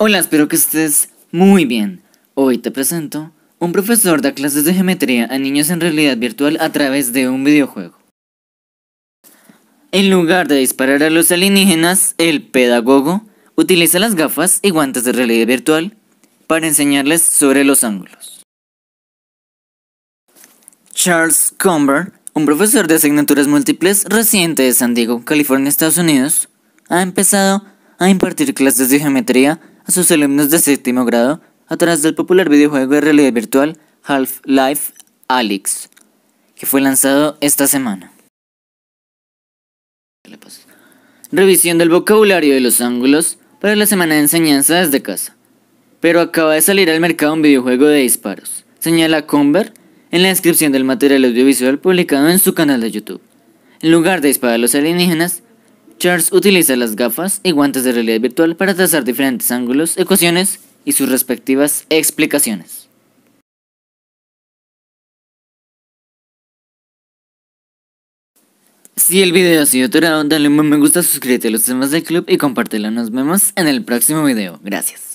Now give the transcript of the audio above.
Hola, espero que estés muy bien. Hoy te presento, un profesor da clases de geometría a niños en realidad virtual a través de un videojuego. En lugar de disparar a los alienígenas, el pedagogo utiliza las gafas y guantes de realidad virtual para enseñarles sobre los ángulos. Charles Comber, un profesor de asignaturas múltiples reciente de San Diego, California, Estados Unidos, ha empezado a impartir clases de geometría a sus alumnos de séptimo grado a través del popular videojuego de realidad virtual Half-Life Alyx, que fue lanzado esta semana. Revisión del vocabulario de los ángulos para la semana de enseñanza desde casa. Pero acaba de salir al mercado un videojuego de disparos, señala Conver en la descripción del material audiovisual publicado en su canal de YouTube. En lugar de disparar a los alienígenas, Charles utiliza las gafas y guantes de realidad virtual para trazar diferentes ángulos, ecuaciones y sus respectivas explicaciones. Si el video ha sido tu dale un buen me gusta, suscríbete a los temas del club y compártelo. Nos vemos en el próximo video. Gracias.